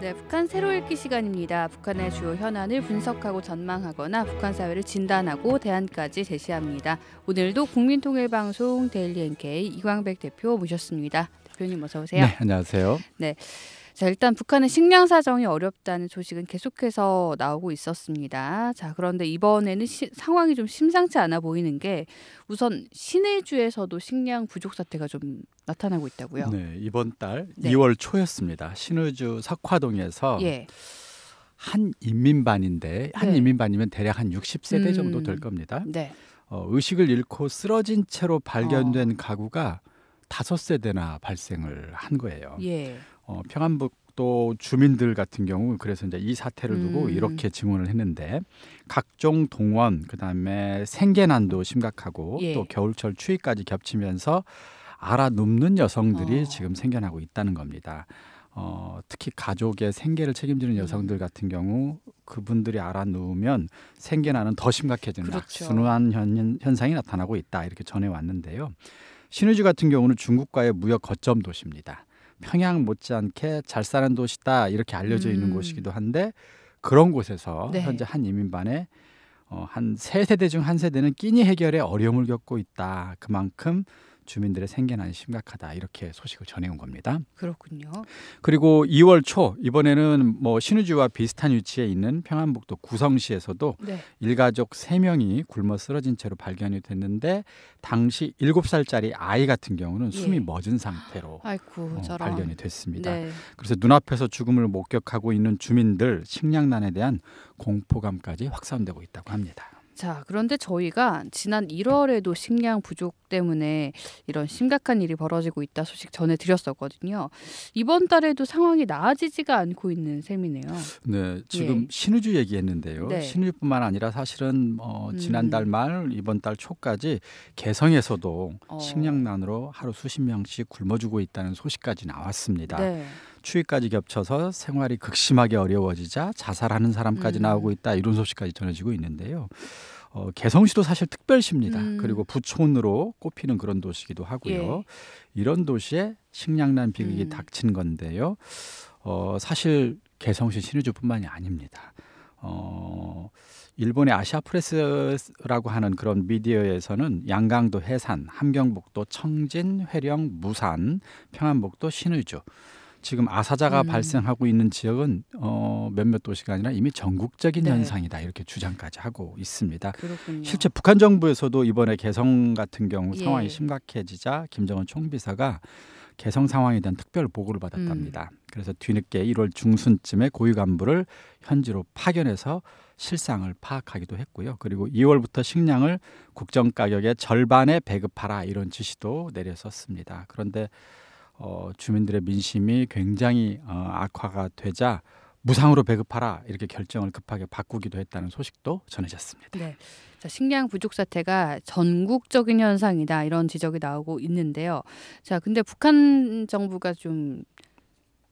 네, 북한 새로 읽기 시간입니다. 북한의 주요 현안을 분석하고 전망하거나 북한 사회를 진단하고 대안까지 제시합니다. 오늘도 국민통일방송 데일리 NK 이광백 대표 모셨습니다. 대표님 어서 오세요. 네, 안녕하세요. 네. 자, 일단 북한의 식량 사정이 어렵다는 소식은 계속해서 나오고 있었습니다. 자, 그런데 이번에는 시, 상황이 좀 심상치 않아 보이는 게 우선 신의주에서도 식량 부족 사태가 좀 나타나고 있다고요. 네, 이번 달 네. 2월 초였습니다. 신의주 석화동에서 예. 한 인민반인데 한 네. 인민반이면 대략 한 60세대 음, 정도 될 겁니다. 네. 어, 의식을 잃고 쓰러진 채로 발견된 어. 가구가 다섯 세대나 발생을 한 거예요. 예. 어, 평안북도 주민들 같은 경우 그래서 이제 이 사태를 두고 음. 이렇게 증언을 했는데 각종 동원 그다음에 생계난도 심각하고 예. 또 겨울철 추위까지 겹치면서 알아눕는 여성들이 어. 지금 생겨나고 있다는 겁니다. 어, 특히 가족의 생계를 책임지는 음. 여성들 같은 경우 그분들이 알아누우면 생계난은 더 심각해지는 그렇죠. 순환 현, 현상이 나타나고 있다 이렇게 전해왔는데요. 신우주 같은 경우는 중국과의 무역 거점 도시입니다. 평양 못지않게 잘 사는 도시다 이렇게 알려져 있는 음. 곳이기도 한데 그런 곳에서 네. 현재 한 이민반에 어, 한 세 세대 중 한 세대는 끼니 해결에 어려움을 겪고 있다. 그만큼 주민들의 생계난이 심각하다 이렇게 소식을 전해온 겁니다. 그렇군요. 그리고 2월 초 이번에는 뭐 신우주와 비슷한 위치에 있는 평안북도 구성시에서도 네. 일가족 3명이 굶어 쓰러진 채로 발견이 됐는데 당시 7살짜리 아이 같은 경우는 예. 숨이 멎은 상태로 아이쿠, 어, 발견이 됐습니다. 네. 그래서 눈앞에서 죽음을 목격하고 있는 주민들 식량난에 대한 공포감까지 확산되고 있다고 합니다. 자, 그런데 저희가 지난 1월에도 식량 부족 때문에 이런 심각한 일이 벌어지고 있다 소식 전해드렸었거든요. 이번 달에도 상황이 나아지지가 않고 있는 셈이네요. 네, 지금 예. 신우주 얘기했는데요. 네. 신우주뿐만 아니라 사실은 어, 지난달 말 이번 달 초까지 개성에서도 어. 식량난으로 하루 수십 명씩 굶어주고 있다는 소식까지 나왔습니다. 네. 추위까지 겹쳐서 생활이 극심하게 어려워지자 자살하는 사람까지 음. 나오고 있다 이런 소식까지 전해지고 있는데요. 어, 개성시도 사실 특별시입니다. 음. 그리고 부촌으로 꼽히는 그런 도시기도 하고요. 예. 이런 도시에 식량난 비극이 음. 닥친 건데요. 어, 사실 개성시 신의주뿐만이 아닙니다. 어, 일본의 아시아 프레스라고 하는 그런 미디어에서는 양강도 해산, 함경북도 청진, 회령, 무산, 평안북도 신의주 지금 아사자가 음. 발생하고 있는 지역은 어, 몇몇 도시가 아니라 이미 전국적인 네. 현상이다 이렇게 주장까지 하고 있습니다. 그렇군요. 실제 북한 정부에서도 이번에 개성 같은 경우 예. 상황이 예. 심각해지자 김정은 총비서가 개성 상황에 대한 특별 보고를 받았답니다. 음. 그래서 뒤늦게 1월 중순쯤에 고위 간부를 현지로 파견해서 실상을 파악하기도 했고요. 그리고 2월부터 식량을 국정 가격의 절반에 배급하라 이런 지시도 내렸었습니다. 그런데 어, 주민들의 민심이 굉장히 어, 악화가 되자 무상으로 배급하라 이렇게 결정을 급하게 바꾸기도 했다는 소식도 전해졌습니다. 네. 자, 식량 부족 사태가 전국적인 현상이다 이런 지적이 나오고 있는데요. 자, 근데 북한 정부가 좀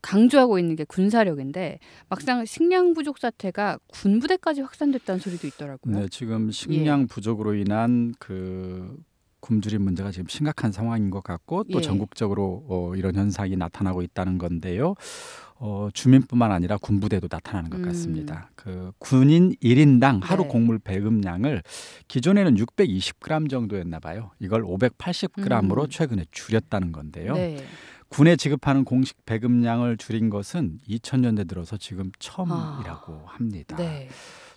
강조하고 있는 게 군사력인데 막상 식량 부족 사태가 군부대까지 확산됐다는 소리도 있더라고요. 네, 지금 예. 식량 예. 부족으로 인한 그 굶주림 문제가 지금 심각한 상황인 것 같고 또 예. 전국적으로 어, 이런 현상이 나타나고 있다는 건데요. 어, 주민뿐만 아니라 군부대도 나타나는 것 음. 같습니다. 그 군인 일인당 하루 네. 곡물 배급량을 기존에는 620g 정도였나 봐요. 이걸 580g으로 음. 최근에 줄였다는 건데요. 네. 군에 지급하는 공식 배급량을 줄인 것은 2000년대 들어서 지금 아. 처음이라고 아. 합니다. 네.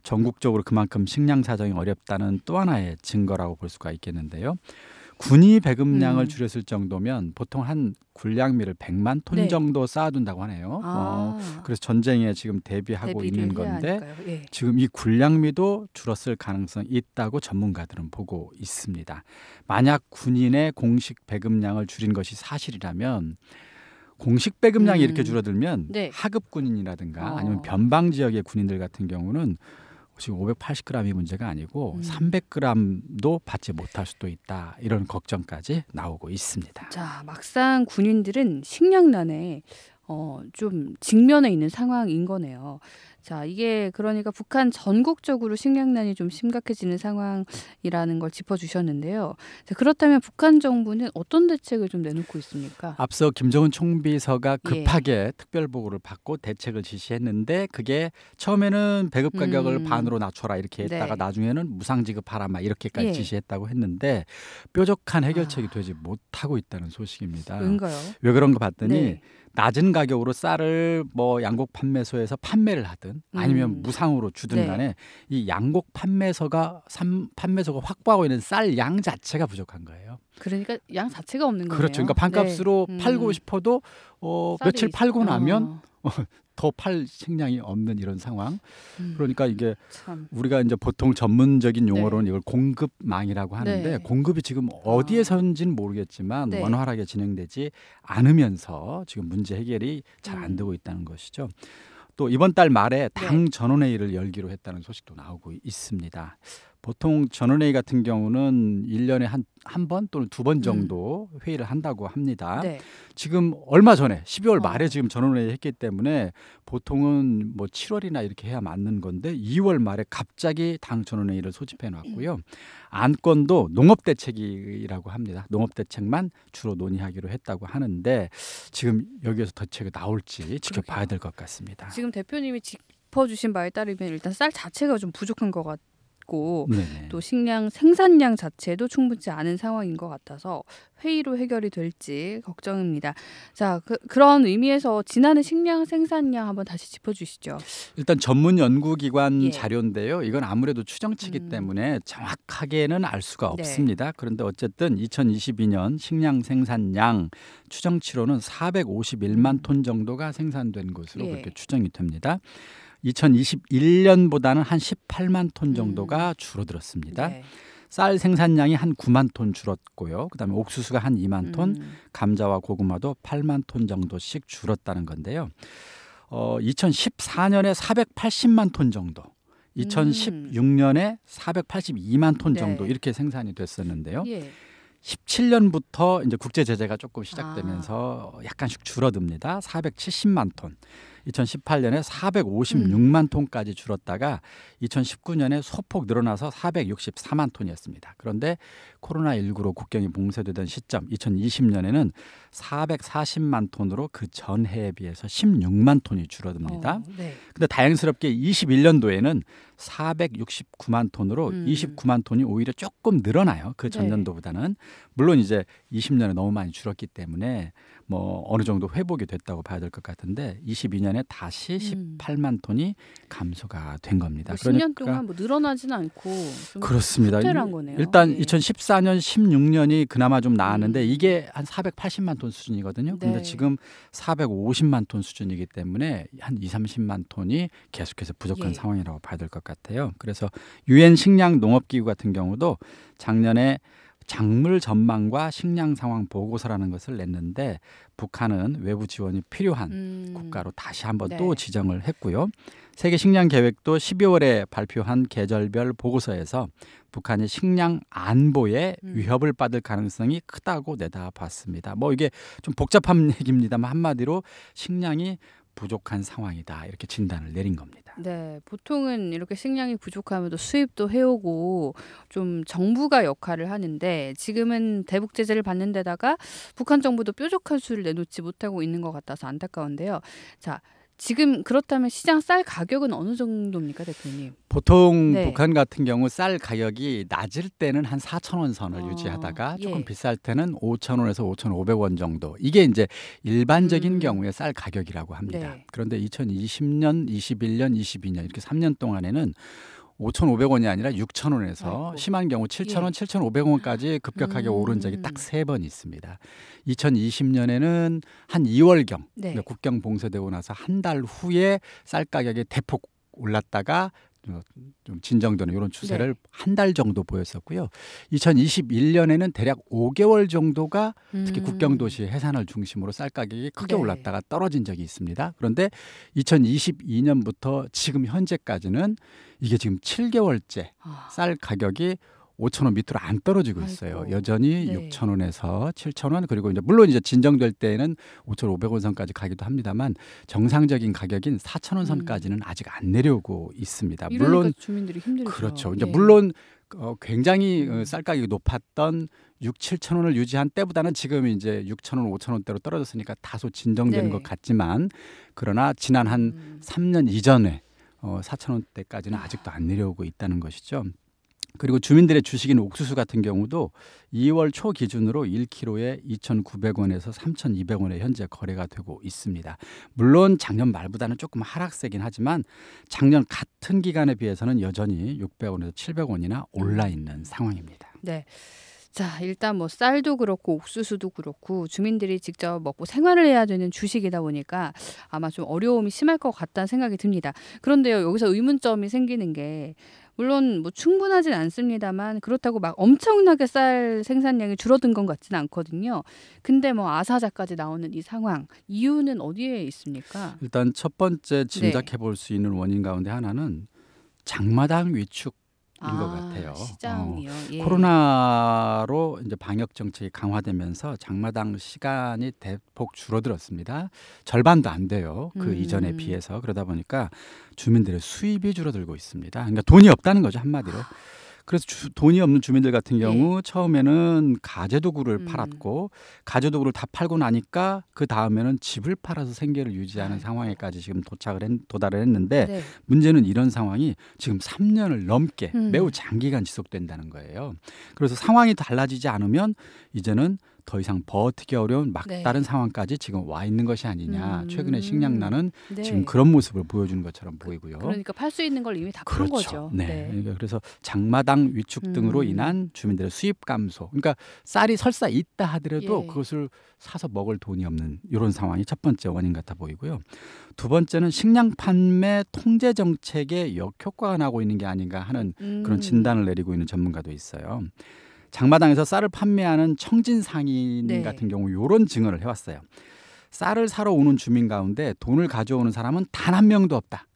전국적으로 그만큼 식량 사정이 어렵다는 또 하나의 증거라고 볼 수가 있겠는데요. 군이 배급량을 음. 줄였을 정도면 보통 한 군량미를 100만 톤 네. 정도 쌓아둔다고 하네요. 어, 아. 어, 그래서 전쟁에 지금 대비하고 있는 건데 예. 지금 이 군량미도 줄었을 가능성이 있다고 전문가들은 보고 있습니다. 만약 군인의 공식 배급량을 줄인 것이 사실이라면 공식 배급량이 음. 이렇게 줄어들면 네. 하급 군인이라든가 어. 아니면 변방 지역의 군인들 같은 경우는 지금 580g이 문제가 아니고 음. 300g도 받지 못할 수도 있다 이런 걱정까지 나오고 있습니다. 자 막상 군인들은 식량난에 어, 좀 직면해 있는 상황인 거네요. 자, 이게 그러니까 북한 전국적으로 식량난이 좀 심각해지는 상황이라는 걸 짚어주셨는데요. 자, 그렇다면 북한 정부는 어떤 대책을 좀 내놓고 있습니까? 앞서 김정은 총비서가 예. 급하게 예. 특별보고를 받고 대책을 지시했는데 그게 처음에는 배급 가격을 음. 반으로 낮춰라 이렇게 네. 했다가 네. 나중에는 무상 지급하라 막 이렇게까지 예. 지시했다고 했는데 뾰족한 해결책이 아. 되지 못하고 있다는 소식입니다. 뭔가요? 왜 그런가 봤더니 네. 낮은 가격으로 쌀을 뭐 양곡 판매소에서 판매를 하든 아니면 음. 무상으로 주든 네. 간에 이 양곡 판매소가 삼, 판매소가 확보하고 있는 쌀 양 자체가 부족한 거예요. 그러니까 양 자체가 없는 거예요. 그렇죠. 그러니까 반값으로 네. 팔고 음. 싶어도 어, 며칠 팔고 나면 어. 어 더팔 식량이 없는 이런 상황. 음, 그러니까 이게 참. 우리가 이제 보통 전문적인 네. 용어로는 네. 이걸 공급망이라고 네. 하는데 네. 공급이 지금 아. 어디에선지는 모르겠지만 네. 원활하게 진행되지 않으면서 지금 문제 해결이 잘안 음. 되고 있다는 것이죠. 또 이번 달 말에 네. 당 전원회의를 열기로 했다는 소식도 나오고 있습니다. 보통 전원회의 같은 경우는 1년에 한 한 번 또는 두번 음. 정도 음. 회의를 한다고 합니다. 네. 지금 얼마 전에 12월 어. 말에 어. 지금 전원회의 했기 때문에 보통은 뭐 7월이나 이렇게 해야 맞는 건데 2월 말에 갑자기 당 전원회의를 소집해 놨고요. 안건도 농업 대책이라고 합니다. 농업 대책만 주로 논의하기로 했다고 하는데 지금 여기에서 대책이 나올지 지켜봐야 될 것 같습니다. 지금 대표님이 지... 짚어주신 말에 따르면 일단 쌀 자체가 좀 부족한 것 같아요. 있고 네네. 또 식량 생산량 자체도 충분치 않은 상황인 것 같아서 회의로 해결이 될지 걱정입니다. 자, 그, 런 의미에서 지난해 식량 생산량 한번 다시 짚어주시죠. 일단 전문 연구기관 예. 자료인데요. 이건 아무래도 추정치기 음. 때문에 정확하게는 알 수가 네. 없습니다. 네. 그런데 어쨌든 2022년 식량 생산량 추정치로는 451만 음. 톤 정도가 생산된 것으로 예. 그렇게 추정이 됩니다. 2021년보다는 한 18만 톤 음. 정도가 음. 줄어들었습니다. 네. 쌀 생산량이 한 9만 톤 줄었고요. 그다음에 옥수수가 한 2만 톤, 음. 감자와 고구마도 8만 톤 정도씩 줄었다는 건데요. 어, 2014년에 480만 톤 정도, 2016년에 482만 음. 톤 정도 네. 이렇게 생산이 됐었는데요. 예. 17년부터 이제 국제 제재가 조금 시작되면서 아. 약간씩 줄어듭니다. 470만 톤. 2018년에 456만 음. 톤까지 줄었다가 2019년에 소폭 늘어나서 464만 톤이었습니다. 그런데 코로나19로 국경이 봉쇄되던 시점 2020년에는 440만 톤으로 그 전해에 비해서 16만 톤이 줄어듭니다. 어, 네. 데 다행스럽게 21년도에는 469만 톤으로 음. 29만 톤이 오히려 조금 늘어나요. 그 네. 전년도보다는. 네. 물론 이제 20년에 너무 많이 줄었기 때문에 뭐 어느 정도 회복이 됐다고 봐야 될 것 같은데 22년에 다시 18만 음. 톤이 감소가 된 겁니다. 10년 뭐 그러니까 동안 뭐 늘어나지는 않고 그렇습니다. 일단 네. 2014년 16년이 그나마 좀 나았는데 음. 이게 한 480만 톤 수준이거든요. 근데 네. 지금 450만 톤 수준이기 때문에 한 2, 30만 톤이 계속해서 부족한 예. 상황이라고 봐야 될 것 같아요. 그래서 유엔 식량 농업 기구 같은 경우도 작년에 작물 전망과 식량 상황 보고서라는 것을 냈는데 북한은 외부 지원이 필요한 음. 국가로 다시 한번 네. 또 지정을 했고요. 세계 식량 계획도 12월에 발표한 계절별 보고서에서 북한이 식량 안보에 음. 위협을 받을 가능성이 크다고 내다봤습니다. 뭐 이게 좀 복잡한 얘기입니다만 한마디로 식량이 부족한 상황이다 이렇게 진단을 내린 겁니다. 네, 보통은 이렇게 식량이 부족하면도 수입도 해오고 좀 정부가 역할을 하는데 지금은 대북 제재를 받는 데다가 북한 정부도 뾰족한 수를 내놓지 못하고 있는 것 같아서 안타까운데요. 자, 지금 그렇다면 시장 쌀 가격은 어느 정도입니까, 대표님? 보통 네. 북한 같은 경우 쌀 가격이 낮을 때는 한 4천 원 선을 어, 유지하다가 예. 조금 예. 비쌀 때는 5천 원에서 5,500원 정도. 이게 이제 일반적인 음. 경우의 쌀 가격이라고 합니다. 네. 그런데 2020년, 21년, 22년 이렇게 3년 동안에는 5,500원이 아니라 6,000원에서 아이고. 심한 경우 7,000원, 예. 7,500원까지 아. 급격하게 음. 오른 적이 딱 세 번 있습니다. 2020년에는 한 2월경 네. 국경 봉쇄되고 나서 한 달 후에 쌀 가격이 대폭 올랐다가 어, 좀 진정되는 이런 추세를 네. 한달 정도 보였었고요. 2021년에는 대략 5개월 정도가 특히 음. 국경도시 해산을 중심으로 쌀 가격이 크게 네. 올랐다가 떨어진 적이 있습니다. 그런데 2022년부터 지금 현재까지는 이게 지금 7개월째 아. 쌀 가격이 5천 원 밑으로 안 떨어지고 있어요. 아이고, 여전히 네. 6천 원에서 7천 원 그리고 이제 물론 이제 진정될 때에는 5,500원 선까지 가기도 합니다만 정상적인 가격인 4천 원 음. 선까지는 음. 아직 안 내려오고 있습니다. 물론 주민들이 힘들죠. 그렇죠. 이제 네. 물론 어, 굉장히 어, 음. 쌀 가격이 높았던 6, 7천 원을 유지한 때보다는 지금 이제 6천 원, 5천 원대로 떨어졌으니까 다소 진정되는 네. 것 같지만 그러나 지난 한 음. 3년 이전에 어, 4천 원대까지는 아. 아직도 안 내려오고 있다는 것이죠. 그리고 주민들의 주식인 옥수수 같은 경우도 2월 초 기준으로 1kg에 2,900원에서 3,200원에 현재 거래가 되고 있습니다. 물론 작년 말보다는 조금 하락세긴 하지만 작년 같은 기간에 비해서는 여전히 600원에서 700원이나 올라 있는 상황입니다. 네. 자, 일단 뭐 쌀도 그렇고 옥수수도 그렇고 주민들이 직접 먹고 생활을 해야 되는 주식이다 보니까 아마 좀 어려움이 심할 것 같다는 생각이 듭니다. 그런데요, 여기서 의문점이 생기는 게 물론 뭐 충분하진 않습니다만 그렇다고 막 엄청나게 쌀 생산량이 줄어든 것 같지는 않거든요. 근데 뭐 아사자까지 나오는 이 상황 이유는 어디에 있습니까? 일단 첫 번째 짐작해 네. 볼수 있는 원인 가운데 하나는 장마당 위축 인것 아, 같아요. 시장이요. 어, 예. 코로나로 이제 방역 정책이 강화되면서 장마당 시간이 대폭 줄어들었습니다. 절반도 안 돼요. 그 음. 이전에 비해서 그러다 보니까 주민들의 수입이 줄어들고 있습니다. 그러니까 돈이 없다는 거죠 한마디로. 아, 그래서 주, 돈이 없는 주민들 같은 예. 경우 네. 처음에는 가재 도구를 음. 팔았고 가재 도구를 다 팔고 나니까 그 다음에는 집을 팔아서 생계를 유지하는 아. 상황에까지 지금 도착을 했, 도달을 했는데 네. 문제는 이런 상황이 지금 3년을 넘게 음. 매우 장기간 지속된다는 거예요. 그래서 상황이 달라지지 않으면 이제는 더 이상 버티기 어려운 막다른 네. 상황까지 지금 와 있는 것이 아니냐. 음. 최근에 식량난은 네. 지금 그런 모습을 보여주는 것처럼 그 보이고요. 그, 러니까 팔 수 있는 걸 이미 다그 그렇죠. 거죠. 네. 네. 그러니까 그래서 장마당 위축 등으로 음. 인한 주민들의 수입 감소. 그러니까 쌀이 설사 있다 하더라도 예. 그것을 사서 먹을 돈이 없는 이런 상황이 첫 번째 원인 같아 보이고요. 두 번째는 식량 판매 통제 정책의 역효과가 나고 있는 게 아닌가 하는 음. 그런 진단을 내리고 있는 전문가도 있어요. 장마당에서 쌀을 판매하는 청진상인 네. 같은 경우 요런 증언을 해왔어요. 쌀을 사러 오는 주민 가운데 돈을 가져오는 사람은 단 한 명도 없다.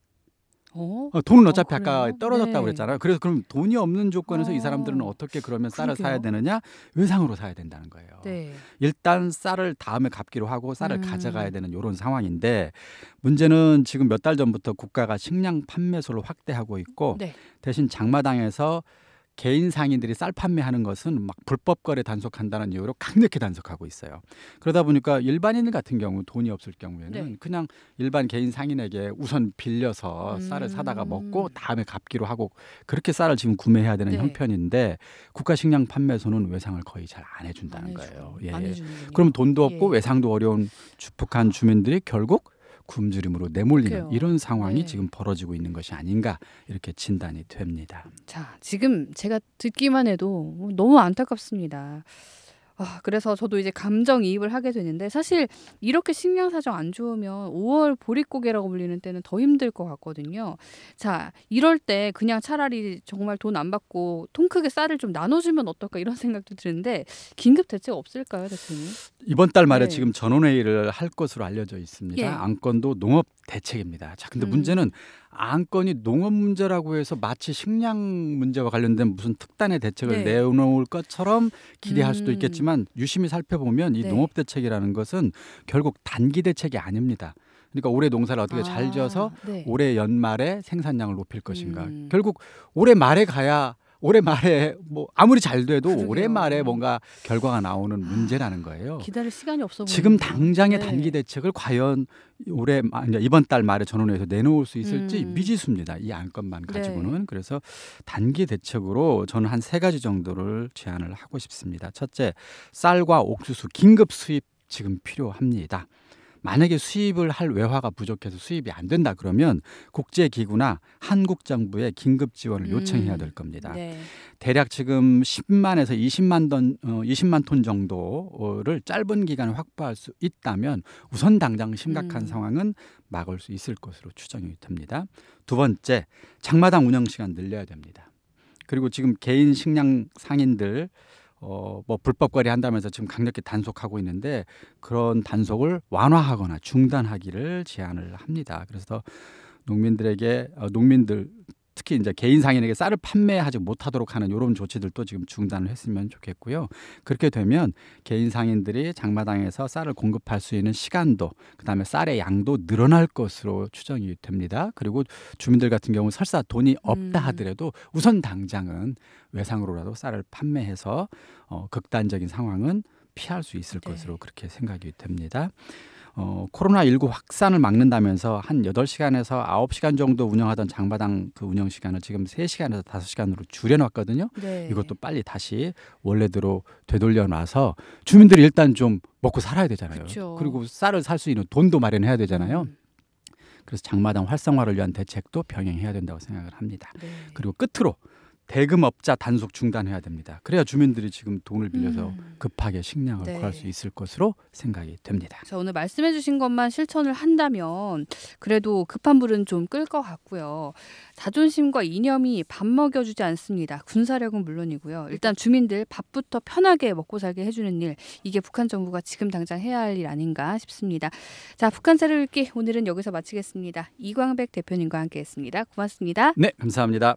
어? 아, 돈은 어, 어차피 어, 아까 떨어졌다고 네. 그랬잖아요. 그래서 그럼 돈이 없는 조건에서 어. 이 사람들은 아, 어떻게 그러면 쌀을 그러게요. 사야 되느냐? 외상으로 사야 된다는 거예요. 네. 일단 쌀을 다음에 갚기로 하고 쌀을 음. 가져가야 되는 이런 상황인데 문제는 지금 몇 달 전부터 국가가 식량 판매소를 확대하고 있고 네. 대신 장마당에서 개인 상인들이 쌀 판매하는 것은 막 불법 거래 단속한다는 이유로 강력히 단속하고 있어요. 그러다 보니까 일반인들 같은 경우 돈이 없을 경우에는 네. 그냥 일반 개인 상인에게 우선 빌려서 쌀을 사다가 음. 먹고 다음에 갚기로 하고 그렇게 쌀을 지금 구매해야 되는 네. 형편인데 국가식량판매소는 외상을 거의 잘 안 해준다는 안 거예요. 예. 그럼 돈도 없고 예. 외상도 어려운 주북한 주민들이 결국 굶주림으로 내몰리는 그래요. 이런 상황이 네. 지금 벌어지고 있는 것이 아닌가 이렇게 진단이 됩니다. 자, 지금 제가 듣기만 해도 너무 안타깝습니다. 아, 그래서 저도 이제 감정이입을 하게 되는데 사실 이렇게 식량 사정 안 좋으면 5월 보릿고개라고 불리는 때는 더 힘들 것 같거든요. 자, 이럴 때 그냥 차라리 정말 돈 안 받고 통 크게 쌀을 좀 나눠주면 어떨까 이런 생각도 드는데 긴급 대책 없을까요, 대표님? 이번 달 말에 네. 지금 전원회의를 할 것으로 알려져 있습니다. 예. 안건도 농업 대책입니다. 자, 근데 음. 문제는 안건이 농업 문제라고 해서 마치 식량 문제와 관련된 무슨 특단의 대책을 네. 내놓을 것처럼 기대할 음. 수도 있겠지만 유심히 살펴보면 이 네. 농업 대책이라는 것은 결국 단기 대책이 아닙니다. 그러니까 올해 농사를 어떻게 아, 잘 지어서 아, 네. 올해 연말에 생산량을 높일 것인가. 음. 결국 올해 말에 가야 올해 말에 뭐 아무리 잘 돼도 그러게요. 올해 말에 네. 뭔가 결과가 나오는 아, 문제라는 거예요. 기다릴 시간이 없어 보이요 지금 당장의 네. 단기 대책을 과연 올해 이번 달 말에 전원회에서 내놓을 수 있을지 음. 미지수입니다. 이 안건만 네. 가지고는 네. 그래서 단기 대책으로 저는 한 세 가지 정도를 제안을 하고 싶습니다. 첫째, 쌀과 옥수수 긴급 수입 지금 필요합니다. 만약에 수입을 할 외화가 부족해서 수입이 안 된다 그러면 국제 기구나 한국 정부에 긴급 지원을 음. 요청해야 될 겁니다. 음, 네. 대략 지금 10만에서 20만 톤 어, 20만 톤 정도를 짧은 기간에 확보할 수 있다면 우선 당장 심각한 음. 상황은 막을 수 있을 것으로 추정이 됩니다. 두 번째, 장마당 운영 시간 늘려야 됩니다. 그리고 지금 개인 식량 상인들 어, 뭐 불법 거래한다면서 지금 강력히 단속하고 있는데 그런 단속을 완화하거나 중단하기를 제안을 합니다. 그래서 농민들에게 어, 농민들 특히 이제 개인 상인에게 쌀을 판매하지 못하도록 하는 이런 조치들도 지금 중단을 했으면 좋겠고요. 그렇게 되면 개인 상인들이 장마당에서 쌀을 공급할 수 있는 시간도 그다음에 쌀의 양도 늘어날 것으로 추정이 됩니다. 그리고 주민들 같은 경우 설사 돈이 없다 음. 하더라도 우선 당장은 외상으로라도 쌀을 판매해서 어, 극단적인 상황은 피할 수 있을 네. 것으로 그렇게 생각이 됩니다. 어, 코로나19 확산을 막는다면서 한 여덟 시간에서 아홉 시간 정도 운영하던 장마당 그 운영 시간을 지금 세시간에서 다섯 시간으로 줄여놨거든요. 네. 이것도 빨리 다시 원래대로 되돌려놔서 주민들이 일단 좀 먹고 살아야 되잖아요. 그쵸. 그리고 쌀을 살 수 있는 돈도 마련해야 되잖아요. 음. 그래서 장마당 활성화를 위한 대책도 병행해야 된다고 생각을 합니다. 네. 그리고 끝으로 대금업자 단속 중단해야 됩니다. 그래야 주민들이 지금 돈을 빌려서 음. 급하게 식량을 네. 구할 수 있을 것으로 생각이 됩니다. 자, 오늘 말씀해 주신 것만 실천을 한다면 그래도 급한 불은 좀 끌 것 같고요. 자존심과 이념이 밥 먹여주지 않습니다. 군사력은 물론이고요. 일단 주민들 밥부터 편하게 먹고 살게 해주는 일 이게 북한 정부가 지금 당장 해야 할 일 아닌가 싶습니다. 자, 북한 사를 읽기 오늘은 여기서 마치겠습니다. 이광백 대표님과 함께했습니다. 고맙습니다. 네, 감사합니다.